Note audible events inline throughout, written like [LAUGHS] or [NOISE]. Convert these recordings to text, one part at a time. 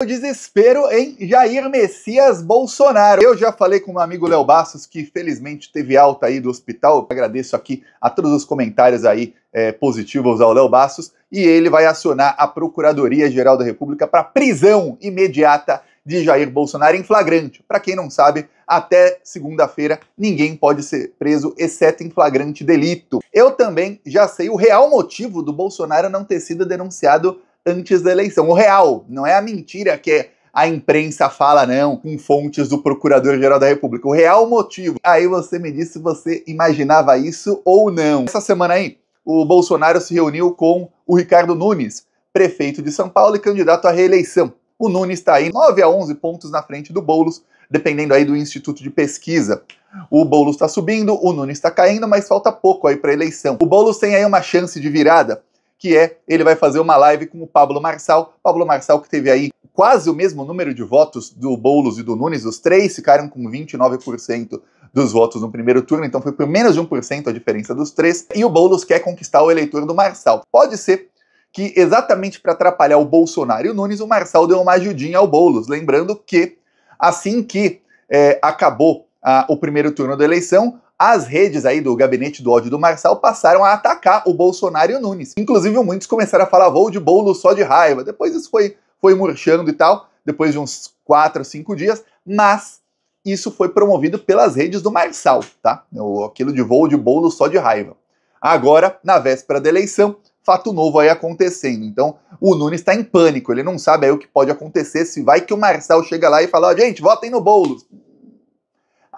O desespero em Jair Messias Bolsonaro. Eu já falei com meu amigo Léo Bastos, que felizmente teve alta aí do hospital. Eu agradeço aqui a todos os comentários aí é, positivos ao Léo Bastos. E ele vai acionar a Procuradoria-Geral da República para prisão imediata de Jair Bolsonaro em flagrante. Para quem não sabe, até segunda-feira ninguém pode ser preso exceto em flagrante delito. Eu também já sei o real motivo do Bolsonaro não ter sido denunciado antes da eleição. O real, não é a mentira que a imprensa fala não, com fontes do Procurador-Geral da República. O real motivo. Aí você me disse se você imaginava isso ou não. Essa semana aí, o Bolsonaro se reuniu com o Ricardo Nunes, prefeito de São Paulo e candidato à reeleição. O Nunes está aí 9 a 11 pontos na frente do Boulos, dependendo aí do Instituto de Pesquisa. O Boulos está subindo, o Nunes está caindo, mas falta pouco aí para a eleição. O Boulos tem aí uma chance de virada que é ele vai fazer uma live com o Pablo Marçal. Pablo Marçal que teve aí quase o mesmo número de votos do Boulos e do Nunes, os três ficaram com 29% dos votos no primeiro turno, então foi por menos de 1% a diferença dos três, e o Boulos quer conquistar o eleitor do Marçal. Pode ser que exatamente para atrapalhar o Bolsonaro e o Nunes, o Marçal deu uma ajudinha ao Boulos, lembrando que assim que é, acabou a, o primeiro turno da eleição, as redes aí do gabinete do ódio do Marçal passaram a atacar o Bolsonaro e o Nunes. Inclusive, muitos começaram a falar voo de bolo só de raiva. Depois isso foi, foi murchando e tal, depois de uns 4 ou 5 dias, mas isso foi promovido pelas redes do Marçal, tá? Aquilo de voo de bolo só de raiva. Agora, na véspera da eleição, fato novo aí acontecendo. Então, o Nunes está em pânico, ele não sabe aí o que pode acontecer, se vai que o Marçal chega lá e fala, gente, votem no Boulos.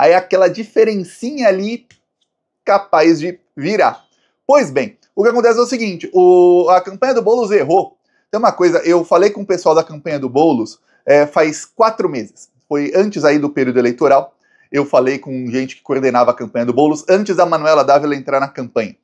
Aí aquela diferencinha ali capaz de virar. Pois bem, o que acontece é o seguinte, o, a campanha do Boulos errou. Tem uma coisa, eu falei com o pessoal da campanha do Boulos é, faz quatro meses. Foi antes aí do período eleitoral. Eu falei com gente que coordenava a campanha do Boulos antes da Manuela Dávila entrar na campanha.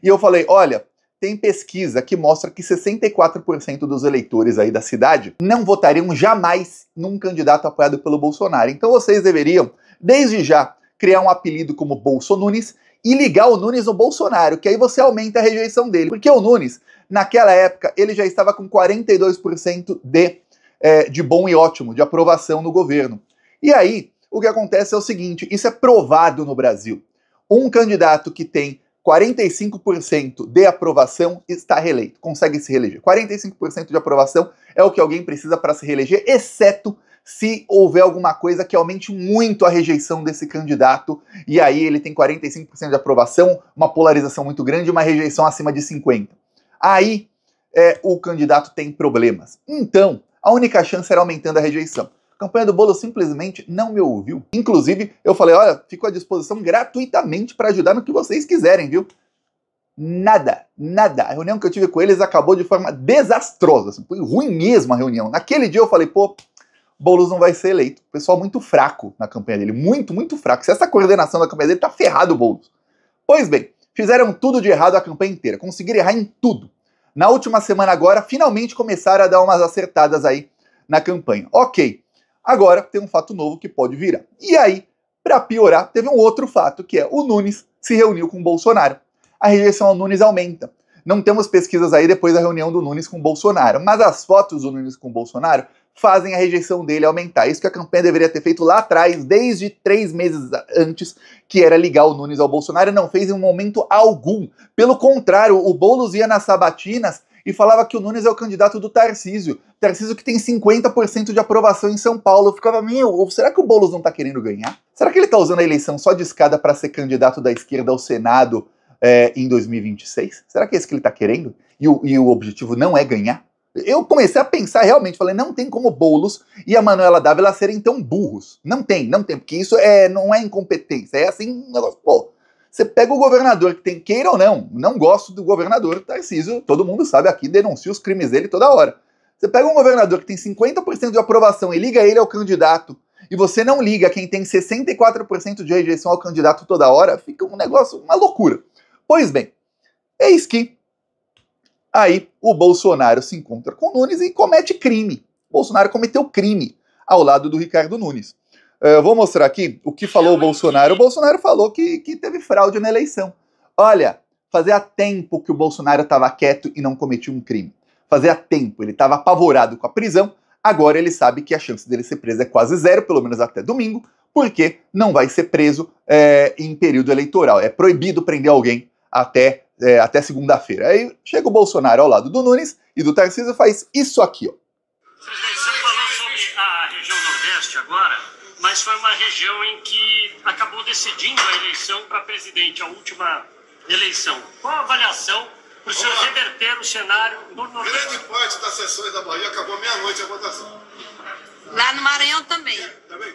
E eu falei, olha, tem pesquisa que mostra que 64% dos eleitores aí da cidade não votariam jamais num candidato apoiado pelo Bolsonaro. Então vocês deveriam desde já criar um apelido como Bolsonunes e ligar o Nunes no Bolsonaro, que aí você aumenta a rejeição dele. Porque o Nunes, naquela época, ele já estava com 42% de, é, de bom e ótimo, de aprovação no governo. E aí, o que acontece é o seguinte: isso é provado no Brasil. Um candidato que tem 45% de aprovação está reeleito, consegue se reeleger. 45% de aprovação é o que alguém precisa para se reeleger, exceto se houver alguma coisa que aumente muito a rejeição desse candidato, e aí ele tem 45% de aprovação, uma polarização muito grande, uma rejeição acima de 50%. Aí é, o candidato tem problemas. Então, a única chance era aumentando a rejeição. A campanha do Bolo simplesmente não me ouviu. Inclusive, eu falei: olha, fico à disposição gratuitamente para ajudar no que vocês quiserem, viu? Nada, nada. A reunião que eu tive com eles acabou de forma desastrosa. Assim, foi ruim mesmo a reunião. Naquele dia eu falei: pô, Boulos não vai ser eleito. pessoal muito fraco na campanha dele, muito, muito fraco. Se essa coordenação da campanha dele tá ferrado Boulos. Pois bem, fizeram tudo de errado a campanha inteira, conseguiram errar em tudo. Na última semana agora, finalmente começaram a dar umas acertadas aí na campanha. OK. Agora tem um fato novo que pode virar. E aí, para piorar, teve um outro fato, que é o Nunes se reuniu com o Bolsonaro. A rejeição ao Nunes aumenta. Não temos pesquisas aí depois da reunião do Nunes com Bolsonaro, mas as fotos do Nunes com Bolsonaro fazem a rejeição dele aumentar. Isso que a campanha deveria ter feito lá atrás, desde três meses antes, que era ligar o Nunes ao Bolsonaro, não fez em momento algum. Pelo contrário, o Boulos ia nas sabatinas e falava que o Nunes é o candidato do Tarcísio. Tarcísio que tem 50% de aprovação em São Paulo. Eu ficava, meu, será que o Boulos não tá querendo ganhar? Será que ele tá usando a eleição só de escada para ser candidato da esquerda ao Senado é, em 2026? Será que é isso que ele está querendo? E o, e o objetivo não é ganhar? Eu comecei a pensar realmente, falei, não tem como Boulos e a Manuela Dávila serem tão burros. Não tem, não tem, porque isso é, não é incompetência, é assim, um negócio, pô, você pega o governador que tem, queira ou não, não gosto do governador Tarcísio, todo mundo sabe aqui, denuncia os crimes dele toda hora. Você pega um governador que tem 50% de aprovação e liga ele ao candidato, e você não liga quem tem 64% de rejeição ao candidato toda hora, fica um negócio, uma loucura. Pois bem, eis que aí o Bolsonaro se encontra com Nunes e comete crime. O Bolsonaro cometeu crime ao lado do Ricardo Nunes. Eh, eu vou mostrar aqui o que falou o Bolsonaro. O Bolsonaro falou que, que teve fraude na eleição. Olha, fazia tempo que o Bolsonaro estava quieto e não cometeu um crime. Fazia tempo, ele estava apavorado com a prisão. Agora ele sabe que a chance dele ser preso é quase zero, pelo menos até domingo, porque não vai ser preso é, em período eleitoral. É proibido prender alguém até, é, até segunda-feira. Aí chega o Bolsonaro ao lado do Nunes e do Tarcísio faz isso aqui, ó. Presidente, você falou sobre a região Nordeste agora, mas foi uma região em que acabou decidindo a eleição para presidente, a última eleição. Qual a avaliação para o senhor reverter o cenário no Nordeste? Grande parte das sessões da Bahia acabou meia-noite a votação. Lá no Maranhão também. Quer, também?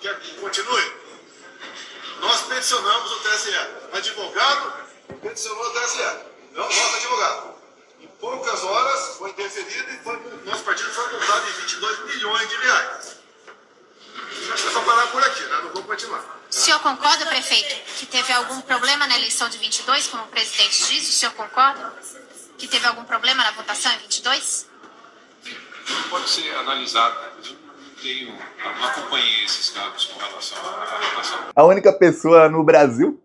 Quer, continue? Nós peticionamos o TSE. Advogado peticionou até TSE não voto advogado. Em poucas horas foi deferido e foi, nosso partido foi multado em 22 milhões de reais. Acho que é só parar por aqui, né? Não vou continuar. O senhor concorda, prefeito, que teve algum problema na eleição de 22, como o presidente diz? O senhor concorda que teve algum problema na votação em 22? pode ser analisado. Né? Eu não, tenho, não acompanhei esses casos com relação à votação. A única pessoa no Brasil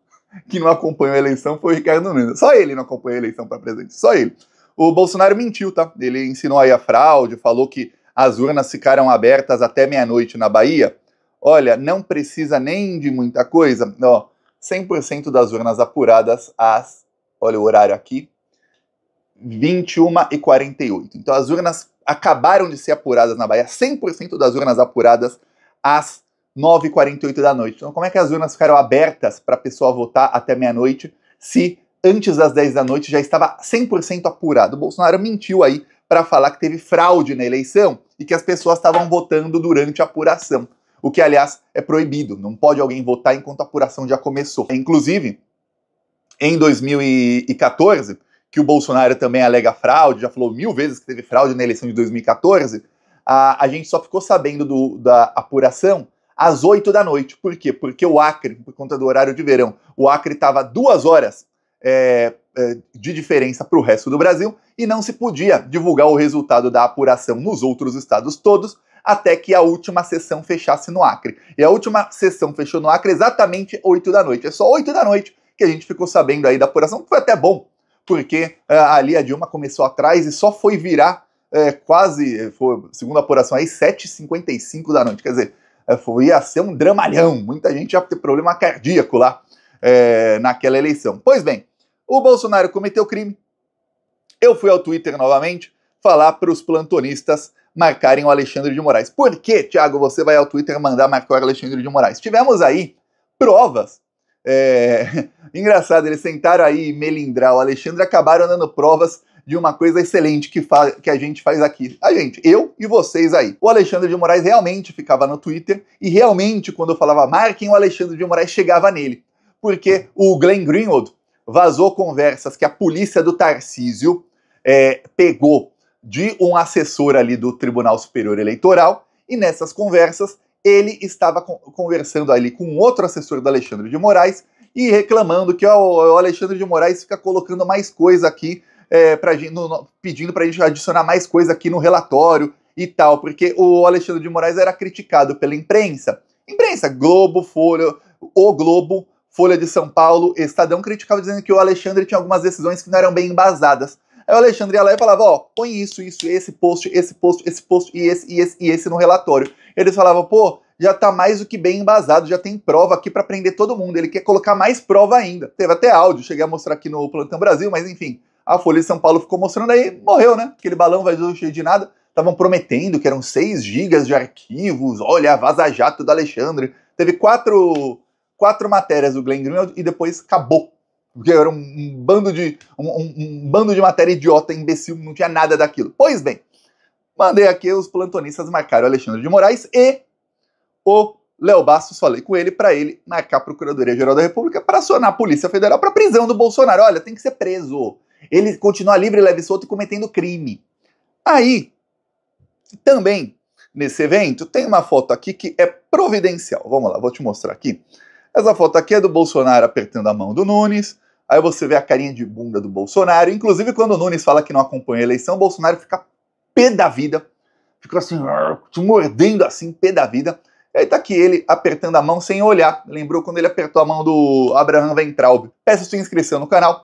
que não acompanhou a eleição foi o Ricardo Nunes. Só ele não acompanhou a eleição para presidente, só ele. O Bolsonaro mentiu, tá? Ele ensinou aí a fraude, falou que as urnas ficaram abertas até meia-noite na Bahia. Olha, não precisa nem de muita coisa. Ó, 100% das urnas apuradas às, olha o horário aqui, 21h48. Então as urnas acabaram de ser apuradas na Bahia, 100% das urnas apuradas às 9h48 da noite. Então, como é que as urnas ficaram abertas para a pessoa votar até meia-noite se antes das 10 da noite já estava 100% apurado? O Bolsonaro mentiu aí para falar que teve fraude na eleição e que as pessoas estavam votando durante a apuração. O que, aliás, é proibido. Não pode alguém votar enquanto a apuração já começou. Inclusive, em 2014, que o Bolsonaro também alega fraude, já falou mil vezes que teve fraude na eleição de 2014, a, a gente só ficou sabendo do, da apuração às 8 da noite. Por quê? Porque o Acre, por conta do horário de verão, o Acre estava duas horas é, é de diferença para o resto do Brasil e não se podia divulgar o resultado da apuração nos outros estados todos até que a última sessão fechasse no Acre. E a última sessão fechou no Acre exatamente 8 da noite. É só 8 da noite que a gente ficou sabendo aí da apuração, que foi até bom, porque uh, ali a Dilma começou atrás e só foi virar é, quase, foi, segundo a apuração aí, 7h55 da noite. Quer dizer, é, ia ser um dramalhão, muita gente ia ter problema cardíaco lá é, naquela eleição. Pois bem, o Bolsonaro cometeu crime. Eu fui ao Twitter novamente falar para os plantonistas marcarem o Alexandre de Moraes. Por que, Thiago, você vai ao Twitter mandar marcar o Alexandre de Moraes? Tivemos aí provas. É... [LAUGHS] Engraçado, eles tentaram aí melindrar o Alexandre, acabaram dando provas de uma coisa excelente que, que a gente faz aqui. A gente, eu e vocês aí. O Alexandre de Moraes realmente ficava no Twitter e realmente, quando eu falava marquem o Alexandre de Moraes, chegava nele. Porque o Glenn Greenwald vazou conversas que a polícia do Tarcísio é, pegou de um assessor ali do Tribunal Superior Eleitoral e nessas conversas ele estava conversando ali com outro assessor do Alexandre de Moraes e reclamando que o Alexandre de Moraes fica colocando mais coisa aqui é, pra gente, no, pedindo para a gente adicionar mais coisa aqui no relatório e tal, porque o Alexandre de Moraes era criticado pela imprensa. Imprensa, Globo, Folha, O Globo, Folha de São Paulo, Estadão, criticava dizendo que o Alexandre tinha algumas decisões que não eram bem embasadas. Aí o Alexandre ia lá e falava, ó, põe isso, isso, esse post, esse post, esse post e esse, e esse, e esse no relatório. Eles falavam, pô, já tá mais do que bem embasado, já tem prova aqui para prender todo mundo. Ele quer colocar mais prova ainda. Teve até áudio, cheguei a mostrar aqui no Plantão Brasil, mas enfim a Folha de São Paulo ficou mostrando aí, morreu, né? Aquele balão vazou cheio de nada. Estavam prometendo que eram 6 gigas de arquivos, olha, vaza-jato do Alexandre. Teve quatro, quatro matérias do Glenn Greenwald e depois acabou. Porque era um, um bando de um, um, um bando de matéria idiota, imbecil, não tinha nada daquilo. Pois bem, mandei aqui, os plantonistas marcaram o Alexandre de Moraes e o Léo Bastos, falei com ele para ele marcar a Procuradoria-Geral da República para acionar a Polícia Federal para prisão do Bolsonaro. Olha, tem que ser preso. Ele continua livre, leve e solto cometendo crime. Aí, também, nesse evento, tem uma foto aqui que é providencial. Vamos lá, vou te mostrar aqui. Essa foto aqui é do Bolsonaro apertando a mão do Nunes. Aí você vê a carinha de bunda do Bolsonaro. Inclusive, quando o Nunes fala que não acompanha a eleição, o Bolsonaro fica pé da vida. Fica assim, mordendo assim, pé da vida. E aí tá aqui ele apertando a mão sem olhar. Lembrou quando ele apertou a mão do Abraham Weintraub. Peço sua inscrição no canal.